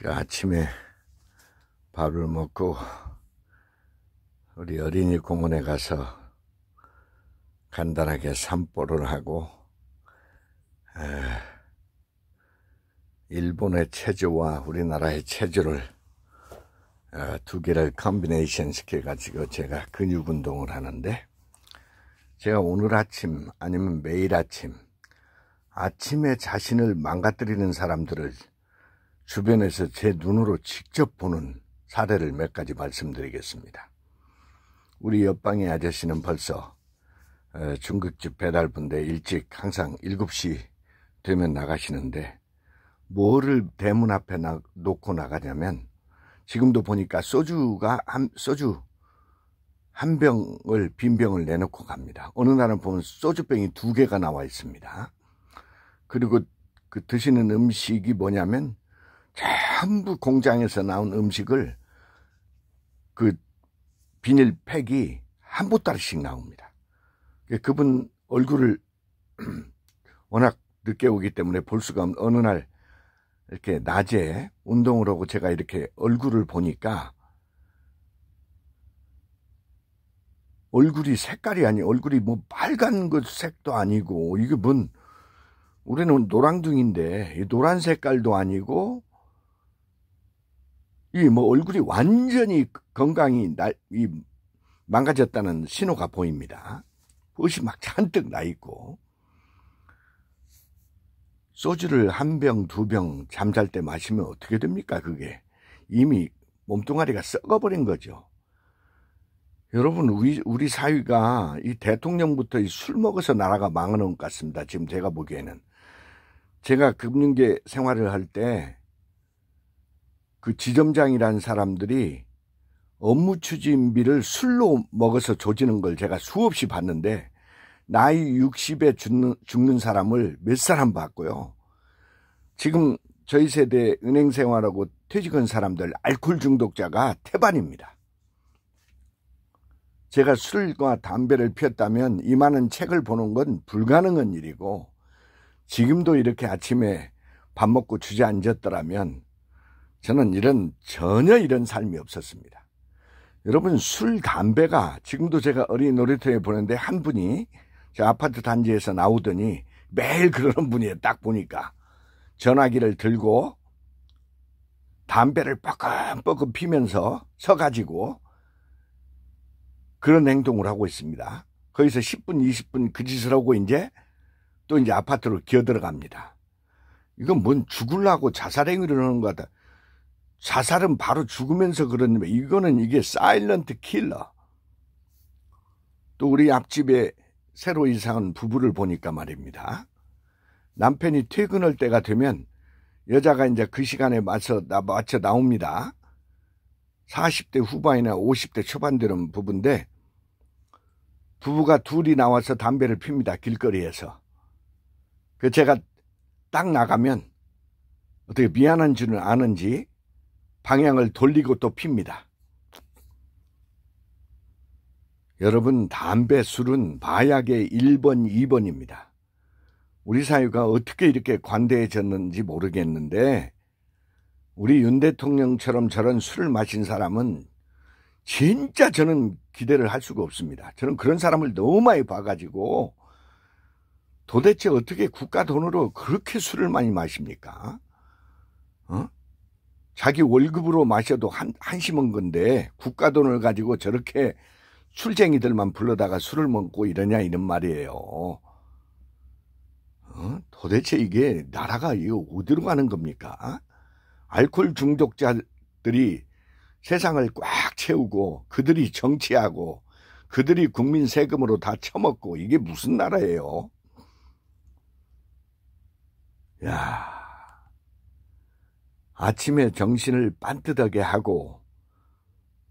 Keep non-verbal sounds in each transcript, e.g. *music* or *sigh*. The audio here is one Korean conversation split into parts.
제가 아침에 밥을 먹고 우리 어린이 공원에 가서 간단하게 산보를 하고 일본의 체조와 우리나라의 체조를 두 개를 컨비네이션 시켜가지고 제가 근육 운동을 하는데 제가 오늘 아침 아니면 매일 아침 아침에 자신을 망가뜨리는 사람들을 주변에서 제 눈으로 직접 보는 사례를 몇 가지 말씀드리겠습니다. 우리 옆방의 아저씨는 벌써 중국집 배달분데 일찍 항상 7시 되면 나가시는데 뭐를 대문 앞에 놓고 나가냐면 지금도 보니까 소주가 한, 소주 한 병을 빈병을 내놓고 갑니다. 어느 날은 보면 소주병이 두 개가 나와 있습니다. 그리고 그 드시는 음식이 뭐냐면 전부 공장에서 나온 음식을 그 비닐팩이 한 보따리씩 나옵니다. 그러니까 그분 얼굴을 *clears throat* 워낙 늦게 오기 때문에 볼 수가 없는 어느 날 이렇게 낮에 운동을 하고 제가 이렇게 얼굴을 보니까 얼굴이 색깔이 아니 얼굴이 뭐 빨간 그 색도 아니고 이게 뭔 우리는 노랑둥인데 노란 색깔도 아니고 이뭐 얼굴이 완전히 건강이 날, 이 망가졌다는 신호가 보입니다. 옷이 막 잔뜩 나 있고 소주를 한 병, 두 병 잠잘 때 마시면 어떻게 됩니까? 그게 이미 몸뚱아리가 썩어버린 거죠. 여러분 우리, 우리 사위가이 대통령부터 이술 먹어서 나라가 망하는 것 같습니다. 지금 제가 보기에는 제가 금융계 생활을 할때 그 지점장이란 사람들이 업무 추진비를 술로 먹어서 조지는 걸 제가 수없이 봤는데 나이 60에 죽는, 죽는 사람을 몇 사람 봤고요. 지금 저희 세대 은행 생활하고 퇴직한 사람들 알코올 중독자가 태반입니다. 제가 술과 담배를 피웠다면 이만한 책을 보는 건 불가능한 일이고 지금도 이렇게 아침에 밥 먹고 주저앉았더라면 저는 이런 전혀 이런 삶이 없었습니다. 여러분 술 담배가 지금도 제가 어린이 놀이터에 보는데 한 분이 저 아파트 단지에서 나오더니 매일 그러는 분이에요. 딱 보니까 전화기를 들고 담배를 뻐끔뻐끔 피면서 서가지고 그런 행동을 하고 있습니다. 거기서 10분, 20분 그 짓을 하고 이제 또 이제 아파트로 기어 들어갑니다. 이건 뭔 죽을라고 자살행위를 하는 것같다 자살은 바로 죽으면서 그러는데 이거는 이게 사일런트 킬러. 또 우리 앞집에 새로 이사한 부부를 보니까 말입니다. 남편이 퇴근할 때가 되면 여자가 이제 그 시간에 맞춰, 나, 맞춰 나옵니다. 40대 후반이나 50대 초반 되는 부부인데 부부가 둘이 나와서 담배를 핍니다. 길거리에서. 그 제가 딱 나가면 어떻게 미안한 줄은 아는지 방향을 돌리고 또 핍니다. 여러분, 담배, 술은 마약의 1번, 2번입니다. 우리 사회가 어떻게 이렇게 관대해졌는지 모르겠는데, 우리 윤 대통령처럼 저런 술을 마신 사람은 진짜 저는 기대를 할 수가 없습니다. 저는 그런 사람을 너무 많이 봐가지고 도대체 어떻게 국가 돈으로 그렇게 술을 많이 마십니까? 어? 자기 월급으로 마셔도 한, 한심한 건데 국가 돈을 가지고 저렇게 출쟁이들만 불러다가 술을 먹고 이러냐 이런 말이에요. 어? 도대체 이게 나라가 이거 어디로 가는 겁니까? 알코올 중독자들이 세상을 꽉 채우고 그들이 정치하고 그들이 국민 세금으로 다 처먹고 이게 무슨 나라예요? 야. 아침에 정신을 반듯하게 하고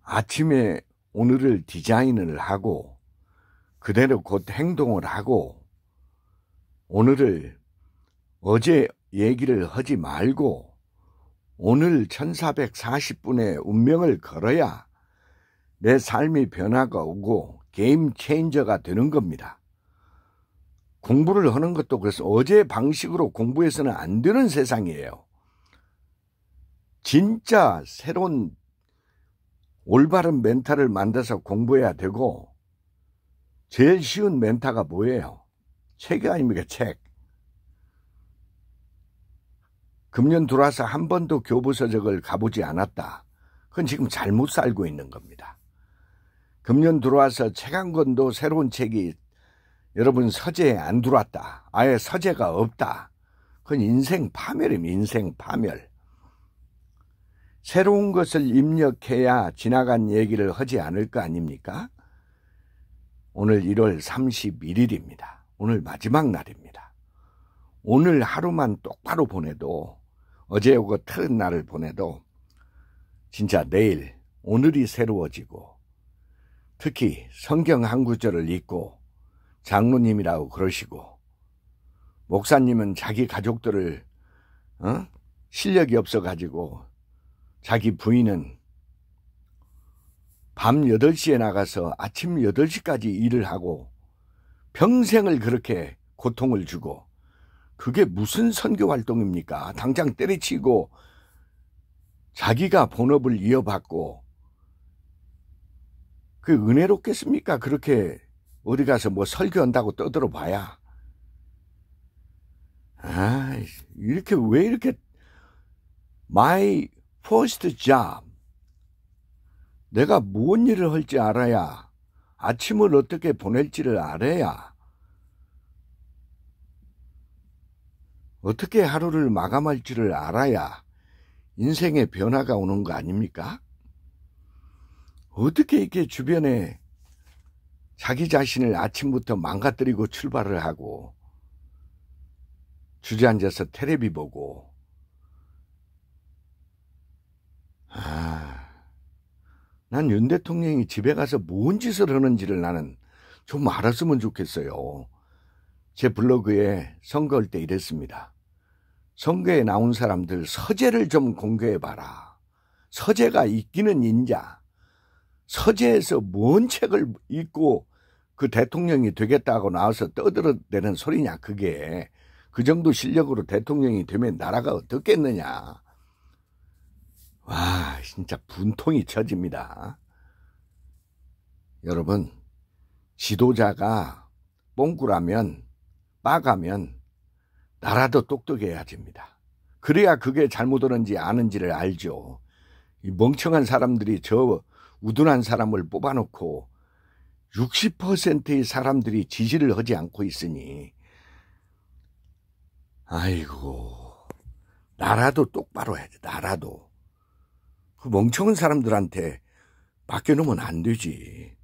아침에 오늘을 디자인을 하고 그대로 곧 행동을 하고 오늘을 어제 얘기를 하지 말고 오늘 1440분의 운명을 걸어야 내 삶이 변화가 오고 게임 체인저가 되는 겁니다. 공부를 하는 것도 그래서 어제 방식으로 공부해서는 안 되는 세상이에요. 진짜 새로운 올바른 멘탈을 만들어서 공부해야 되고 제일 쉬운 멘탈가 뭐예요? 책이 아닙니까? 책. 금년 들어와서 한 번도 교부서적을 가보지 않았다. 그건 지금 잘못 살고 있는 겁니다. 금년 들어와서 책 한 권도 새로운 책이 여러분 서재에 안 들어왔다. 아예 서재가 없다. 그건 인생 파멸입니다. 인생 파멸. 새로운 것을 입력해야 지나간 얘기를 하지 않을 거 아닙니까? 오늘 1월 31일입니다. 오늘 마지막 날입니다. 오늘 하루만 똑바로 보내도 어제 오고 틀은 날을 보내도 진짜 내일 오늘이 새로워지고 특히 성경 한 구절을 읽고 장로님이라고 그러시고 목사님은 자기 가족들을 어? 실력이 없어가지고 자기 부인은 밤 8시에 나가서 아침 8시까지 일을 하고 평생을 그렇게 고통을 주고 그게 무슨 선교 활동입니까? 당장 때리치고 자기가 본업을 이어받고 그 은혜롭겠습니까? 그렇게 어디 가서 뭐 설교한다고 떠들어 봐야. 아, 이렇게 왜 이렇게 마이 f 스트 s 내가 무슨 일을 할지 알아야 아침을 어떻게 보낼지를 알아야 어떻게 하루를 마감할지를 알아야 인생의 변화가 오는 거 아닙니까? 어떻게 이렇게 주변에 자기 자신을 아침부터 망가뜨리고 출발을 하고 주저앉아서 테레비 보고 아, 난 윤 대통령이 집에 가서 뭔 짓을 하는지를 나는 좀 알았으면 좋겠어요. 제 블로그에 선거할 때 이랬습니다. 선거에 나온 사람들 서재를 좀 공개해봐라. 서재가 있기는 인자. 서재에서 뭔 책을 읽고 그 대통령이 되겠다고 나와서 떠들어대는 소리냐, 그게. 그 정도 실력으로 대통령이 되면 나라가 어떻겠느냐. 와, 진짜 분통이 쳐집니다. 여러분, 지도자가 뽕꾸라면, 빠가면, 나라도 똑똑해야 됩니다. 그래야 그게 잘못 오는지 아는지를 알죠. 멍청한 사람들이 저 우둔한 사람을 뽑아놓고 60%의 사람들이 지지를 하지 않고 있으니, 아이고, 나라도 똑바로 해야 돼, 나라도. 그 멍청한 사람들한테 맡겨놓으면 안 되지.